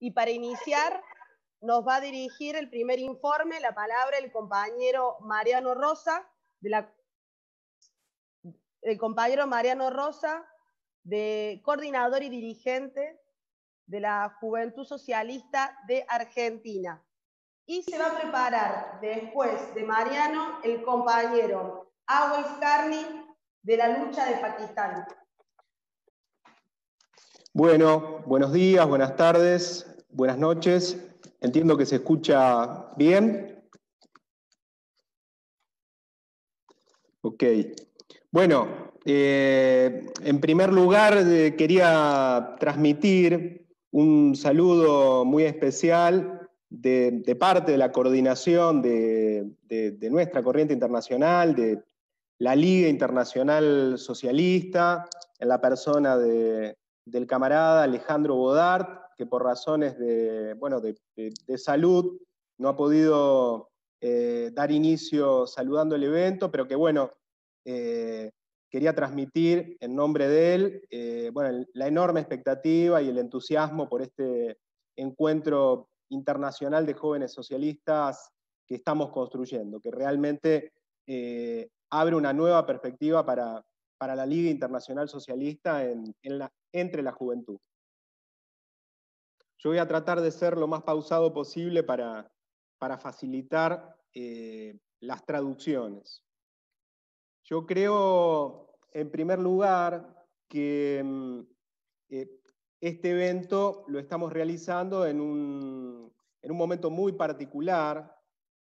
Y para iniciar, nos va a dirigir el primer informe, la palabra, el compañero Mariano Rosa, de la, el compañero Mariano Rosa, de coordinador y dirigente de la Juventud Socialista de Argentina. Y se va a preparar después de Mariano el compañero Awais Carney de la lucha de Pakistán. Bueno, buenos días, buenas tardes. Buenas noches. Entiendo que se escucha bien. Ok. Bueno, eh, en primer lugar eh, quería transmitir un saludo muy especial de, parte de la coordinación de, nuestra corriente internacional, de la Liga Internacional Socialista, en la persona del camarada Alejandro Bodart, que por razones de, bueno, de, salud no ha podido eh, dar inicio saludando el evento, pero que bueno, eh, quería transmitir en nombre de él eh, bueno, la enorme expectativa y el entusiasmo por este encuentro internacional de jóvenes socialistas que estamos construyendo, que realmente abre una nueva perspectiva para, la Liga Internacional Socialista entre la juventud. Yo voy a tratar de ser lo más pausado posible para, facilitar eh, las traducciones. Yo creo, en primer lugar, que mm, eh, este evento lo estamos realizando en un momento muy particular,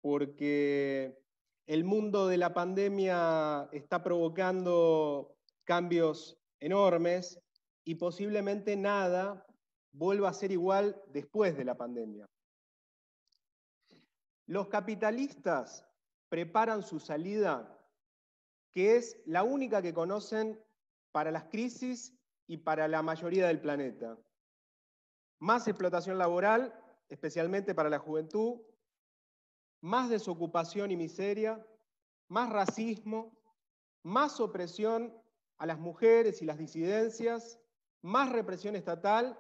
porque el mundo de la pandemia está provocando cambios enormes y posiblemente nada vuelva a ser igual después de la pandemia. Los capitalistas preparan su salida, que es la única que conocen para las crisis y para la mayoría del planeta. Más explotación laboral, especialmente para la juventud, más desocupación y miseria, más racismo, más opresión a las mujeres y las disidencias, más represión estatal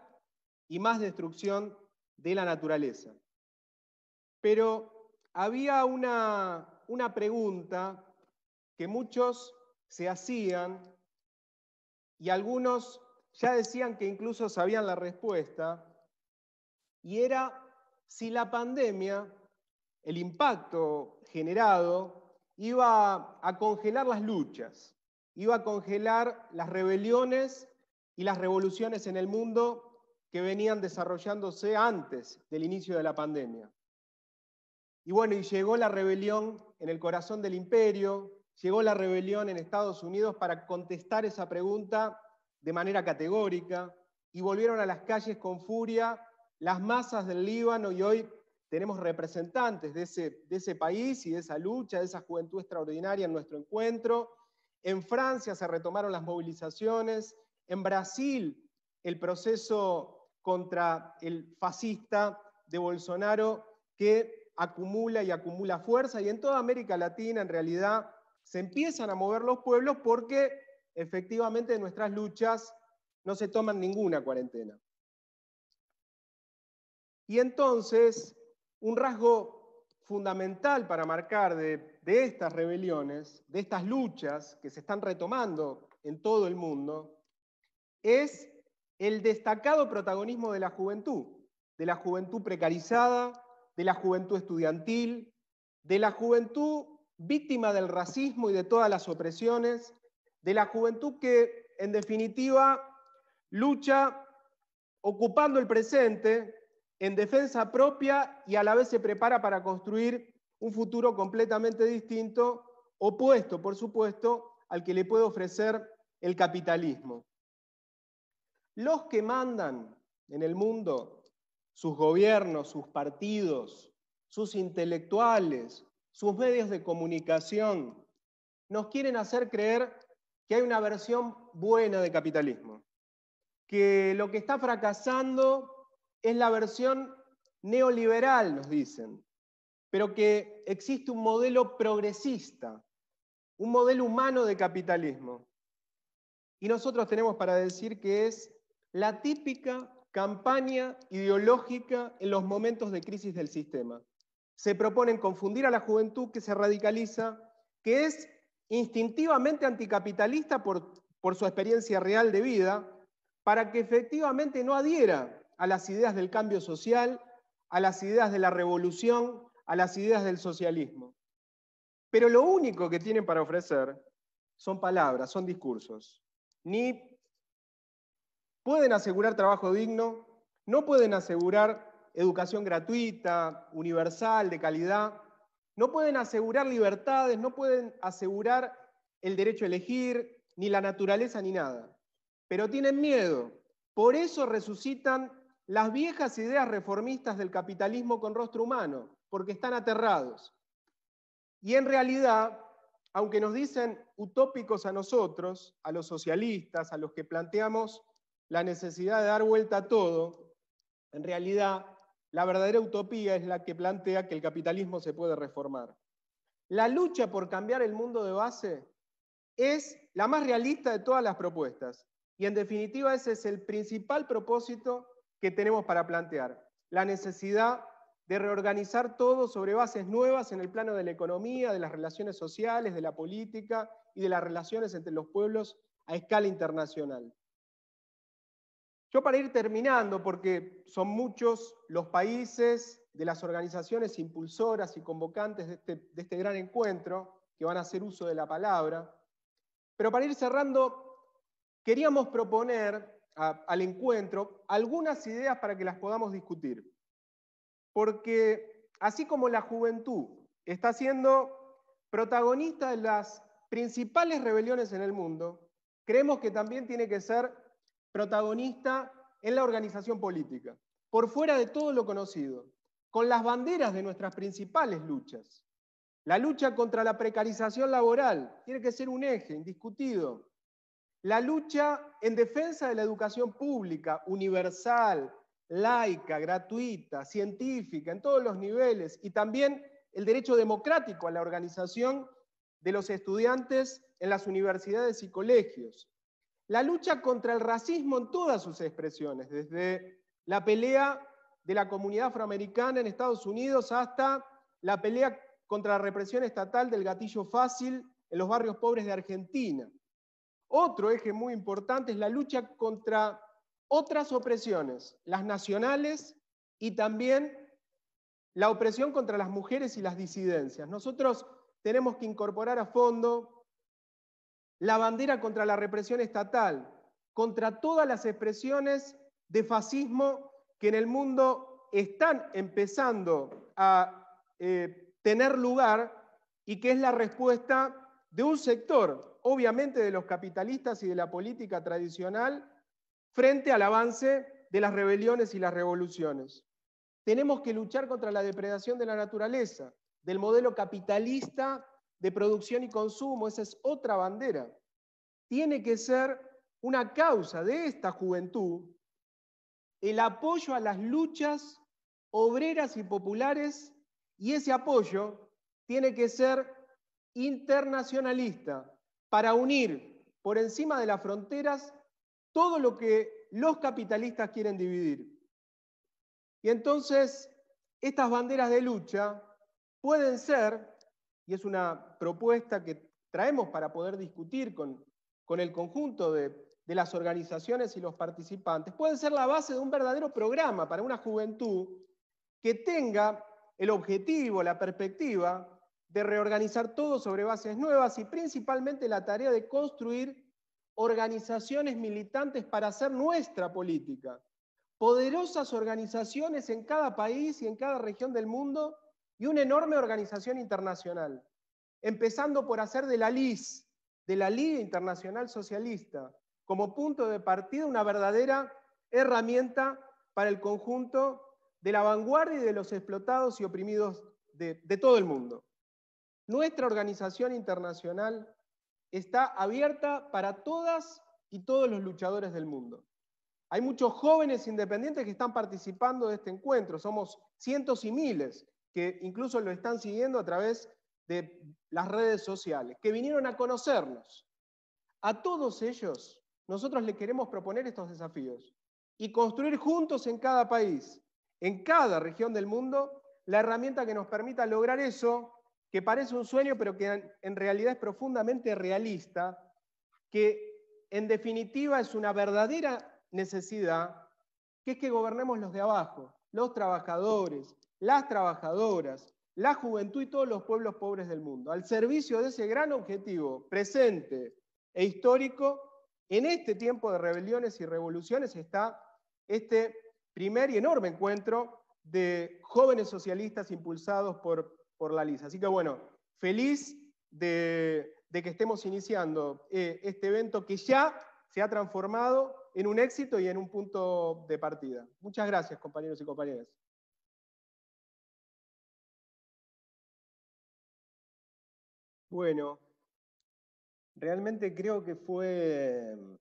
y más destrucción de la naturaleza. Pero había una, una pregunta que muchos se hacían y algunos ya decían que incluso sabían la respuesta, y era si la pandemia, el impacto generado, iba a congelar las luchas, iba a congelar las rebeliones y las revoluciones en el mundo que venían desarrollándose antes del inicio de la pandemia. Y bueno, y llegó la rebelión en el corazón del imperio, llegó la rebelión en Estados Unidos para contestar esa pregunta de manera categórica y volvieron a las calles con furia las masas del Líbano y hoy tenemos representantes de ese, de ese país y de esa lucha, de esa juventud extraordinaria en nuestro encuentro. En Francia se retomaron las movilizaciones, en Brasil el proceso contra el fascista de Bolsonaro que acumula y acumula fuerza y en toda América Latina en realidad se empiezan a mover los pueblos porque efectivamente nuestras luchas no se toman ninguna cuarentena. Y entonces, un rasgo fundamental para marcar de, de, estas rebeliones, de estas luchas que se están retomando en todo el mundo, es el destacado protagonismo de la juventud, de la juventud precarizada, de la juventud estudiantil, de la juventud víctima del racismo y de todas las opresiones, de la juventud que, en definitiva, lucha ocupando el presente en defensa propia y a la vez se prepara para construir un futuro completamente distinto, opuesto, por supuesto, al que le puede ofrecer el capitalismo. Los que mandan en el mundo, sus gobiernos, sus partidos, sus intelectuales, sus medios de comunicación, nos quieren hacer creer que hay una versión buena de capitalismo, que lo que está fracasando es la versión neoliberal, nos dicen, pero que existe un modelo progresista, un modelo humano de capitalismo. Y nosotros tenemos para decir que es la típica campaña ideológica en los momentos de crisis del sistema. Se proponen confundir a la juventud que se radicaliza, que es instintivamente anticapitalista por, su experiencia real de vida, para que efectivamente no adhiera a las ideas del cambio social, a las ideas de la revolución, a las ideas del socialismo. Pero lo único que tienen para ofrecer son palabras, son discursos. Ni pueden asegurar trabajo digno, no pueden asegurar educación gratuita, universal, de calidad, no pueden asegurar libertades, no pueden asegurar el derecho a elegir, ni la naturaleza, ni nada. Pero tienen miedo. Por eso resucitan las viejas ideas reformistas del capitalismo con rostro humano, porque están aterrados. Y en realidad, aunque nos dicen utópicos a nosotros, a los socialistas, a los que planteamos la necesidad de dar vuelta a todo, en realidad la verdadera utopía es la que plantea que el capitalismo se puede reformar. La lucha por cambiar el mundo de base es la más realista de todas las propuestas y en definitiva ese es el principal propósito que tenemos para plantear, la necesidad de reorganizar todo sobre bases nuevas en el plano de la economía, de las relaciones sociales, de la política y de las relaciones entre los pueblos a escala internacional. Yo para ir terminando, porque son muchos los países de las organizaciones impulsoras y convocantes este, de este, gran encuentro que van a hacer uso de la palabra, pero para ir cerrando, queríamos proponer al encuentro algunas ideas para que las podamos discutir, porque así como la juventud está siendo protagonista de las principales rebeliones en el mundo, creemos que también tiene que ser protagonista en la organización política, por fuera de todo lo conocido, con las banderas de nuestras principales luchas. La lucha contra la precarización laboral tiene que ser un eje indiscutido. La lucha en defensa de la educación pública, universal, laica, gratuita, científica, en todos los niveles, y también el derecho democrático a la organización de los estudiantes en las universidades y colegios la lucha contra el racismo en todas sus expresiones, desde la pelea de la comunidad afroamericana en Estados Unidos hasta la pelea contra la represión estatal del gatillo fácil en los barrios pobres de Argentina. Otro eje muy importante es la lucha contra otras opresiones, las nacionales y también la opresión contra las mujeres y las disidencias. Nosotros tenemos que incorporar a fondo la bandera contra la represión estatal, contra todas las expresiones de fascismo que en el mundo están empezando a eh, tener lugar y que es la respuesta de un sector, obviamente de los capitalistas y de la política tradicional, frente al avance de las rebeliones y las revoluciones. Tenemos que luchar contra la depredación de la naturaleza, del modelo capitalista de producción y consumo, esa es otra bandera. Tiene que ser una causa de esta juventud el apoyo a las luchas obreras y populares y ese apoyo tiene que ser internacionalista para unir por encima de las fronteras todo lo que los capitalistas quieren dividir. Y entonces, estas banderas de lucha pueden ser y es una propuesta que traemos para poder discutir con, el conjunto de, las organizaciones y los participantes, puede ser la base de un verdadero programa para una juventud que tenga el objetivo, la perspectiva de reorganizar todo sobre bases nuevas y principalmente la tarea de construir organizaciones militantes para hacer nuestra política. Poderosas organizaciones en cada país y en cada región del mundo y una enorme organización internacional, empezando por hacer de la LIS, de la Liga Internacional Socialista, como punto de partida una verdadera herramienta para el conjunto de la vanguardia y de los explotados y oprimidos de, todo el mundo. Nuestra organización internacional está abierta para todas y todos los luchadores del mundo. Hay muchos jóvenes independientes que están participando de este encuentro, somos cientos y miles que incluso lo están siguiendo a través de las redes sociales, que vinieron a conocernos. A todos ellos, nosotros les queremos proponer estos desafíos y construir juntos en cada país, en cada región del mundo, la herramienta que nos permita lograr eso, que parece un sueño, pero que en realidad es profundamente realista, que en definitiva es una verdadera necesidad, que es que gobernemos los de abajo, los trabajadores, las trabajadoras, la juventud y todos los pueblos pobres del mundo, al servicio de ese gran objetivo presente e histórico, en este tiempo de rebeliones y revoluciones está este primer y enorme encuentro de jóvenes socialistas impulsados por, por la LISA. Así que bueno, feliz de, que estemos iniciando eh, este evento que ya se ha transformado en un éxito y en un punto de partida. Muchas gracias, compañeros y compañeras. Bueno, realmente creo que fue mm,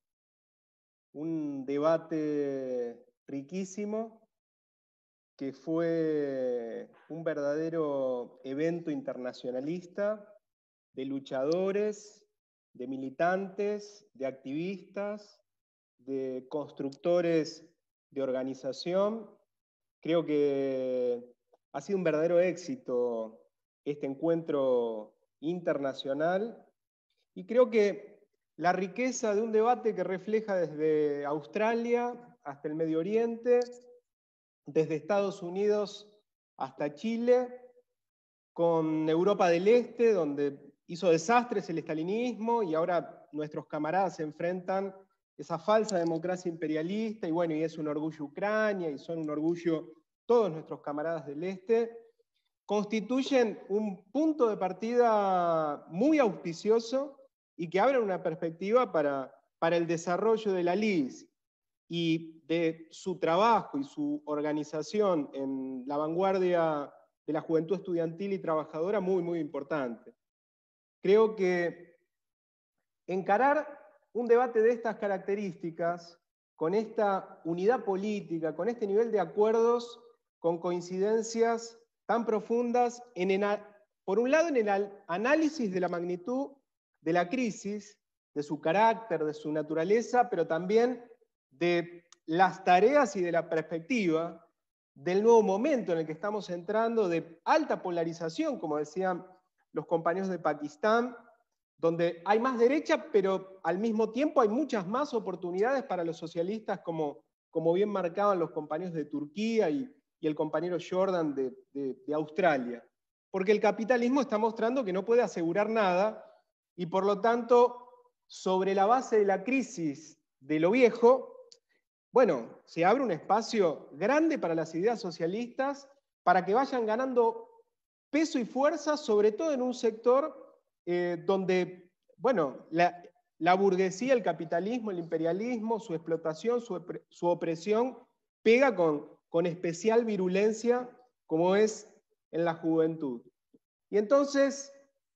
un debate riquísimo, que fue un verdadero evento internacionalista de luchadores, de militantes, de activistas, de constructores de organización. Creo que ha sido un verdadero éxito este encuentro internacional. Y creo que la riqueza de un debate que refleja desde Australia hasta el Medio Oriente, desde Estados Unidos hasta Chile, con Europa del Este, donde hizo desastres el estalinismo y ahora nuestros camaradas se enfrentan esa falsa democracia imperialista y bueno, y es un orgullo Ucrania y son un orgullo todos nuestros camaradas del Este constituyen un punto de partida muy auspicioso y que abren una perspectiva para, para el desarrollo de la LIS y de su trabajo y su organización en la vanguardia de la juventud estudiantil y trabajadora muy, muy importante. Creo que encarar un debate de estas características, con esta unidad política, con este nivel de acuerdos, con coincidencias tan profundas, en por un lado en el análisis de la magnitud de la crisis, de su carácter, de su naturaleza, pero también de las tareas y de la perspectiva del nuevo momento en el que estamos entrando, de alta polarización, como decían los compañeros de Pakistán, donde hay más derecha, pero al mismo tiempo hay muchas más oportunidades para los socialistas, como, como bien marcaban los compañeros de Turquía y, y el compañero Jordan de, Australia. Porque el capitalismo está mostrando que no puede asegurar nada y por lo tanto, sobre la base de la crisis de lo viejo, bueno, se abre un espacio grande para las ideas socialistas para que vayan ganando peso y fuerza, sobre todo en un sector eh, donde, bueno, la, burguesía, el capitalismo, el imperialismo, su explotación, su, su opresión, pega con, con especial virulencia como es en la juventud. Y entonces,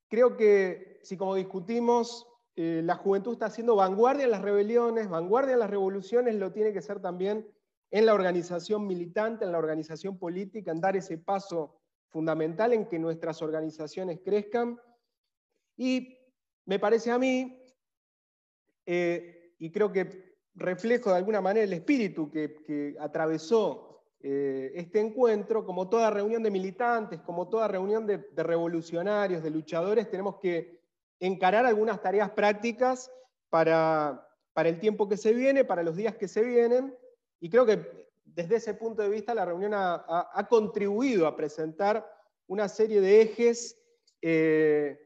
creo que si como discutimos, eh, la juventud está haciendo vanguardia en las rebeliones, vanguardia en las revoluciones, lo tiene que ser también en la organización militante, en la organización política, en dar ese paso fundamental en que nuestras organizaciones crezcan. Y me parece a mí, eh, y creo que reflejo de alguna manera el espíritu que atravesó eh, este encuentro, como toda reunión de militantes, como toda reunión de, revolucionarios, de luchadores, tenemos que encarar algunas tareas prácticas para, el tiempo que se viene, para los días que se vienen, y creo que desde ese punto de vista la reunión ha, contribuido a presentar una serie de ejes eh,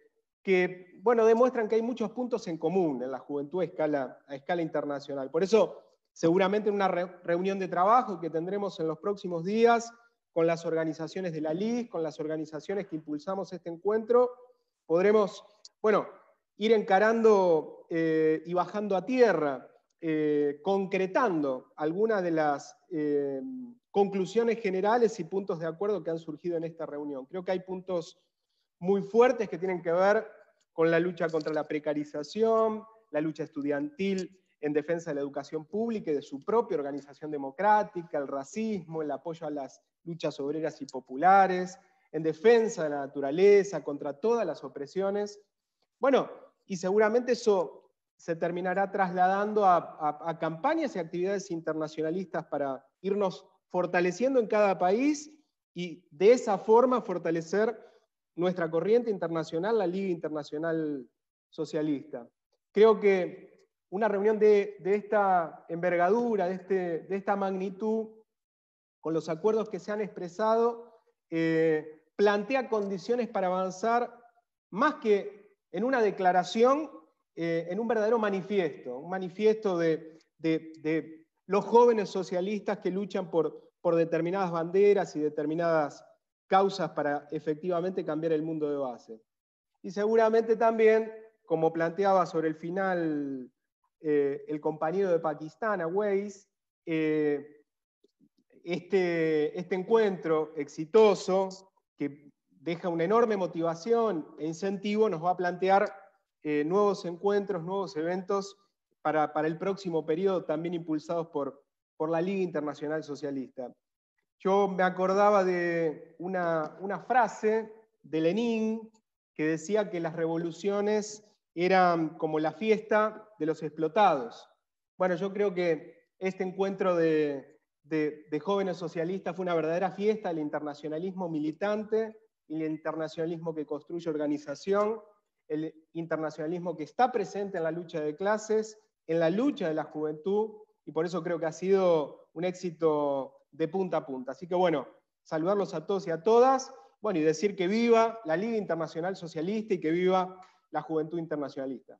que bueno, demuestran que hay muchos puntos en común en la juventud a escala, a escala internacional. Por eso seguramente en una reunión de trabajo que tendremos en los próximos días con las organizaciones de la LIS, con las organizaciones que impulsamos este encuentro, podremos, bueno, ir encarando eh, y bajando a tierra, eh, concretando algunas de las eh, conclusiones generales y puntos de acuerdo que han surgido en esta reunión. Creo que hay puntos muy fuertes que tienen que ver con la lucha contra la precarización, la lucha estudiantil en defensa de la educación pública y de su propia organización democrática, el racismo, el apoyo a las luchas obreras y populares, en defensa de la naturaleza, contra todas las opresiones. Bueno, y seguramente eso se terminará trasladando a, campañas y actividades internacionalistas para irnos fortaleciendo en cada país y de esa forma fortalecer nuestra corriente internacional, la Liga Internacional Socialista. Creo que una reunión de, esta envergadura, este, de, esta magnitud, con los acuerdos que se han expresado, eh, plantea condiciones para avanzar más que en una declaración, eh, en un verdadero manifiesto, un manifiesto de, los jóvenes socialistas que luchan por determinadas banderas y determinadas causas para efectivamente cambiar el mundo de base. Y seguramente también, como planteaba sobre el final eh, el compañero de Pakistán, Aways, eh, este, este encuentro exitoso que deja una enorme motivación e incentivo, nos va a plantear eh, nuevos encuentros, nuevos eventos para, el próximo periodo, también impulsados por, por la Liga Internacional Socialista. Yo me acordaba de una, una frase de Lenin que decía que las revoluciones eran como la fiesta de los explotados. Bueno, yo creo que este encuentro de, jóvenes socialistas fue una verdadera fiesta del internacionalismo militante y el internacionalismo que construye organización, el internacionalismo que está presente en la lucha de clases, en la lucha de la juventud, y por eso creo que ha sido un éxito de punta a punta. Así que bueno, saludarlos a todos y a todas, bueno, y decir que viva la Liga Internacional Socialista y que viva la Juventud Internacionalista.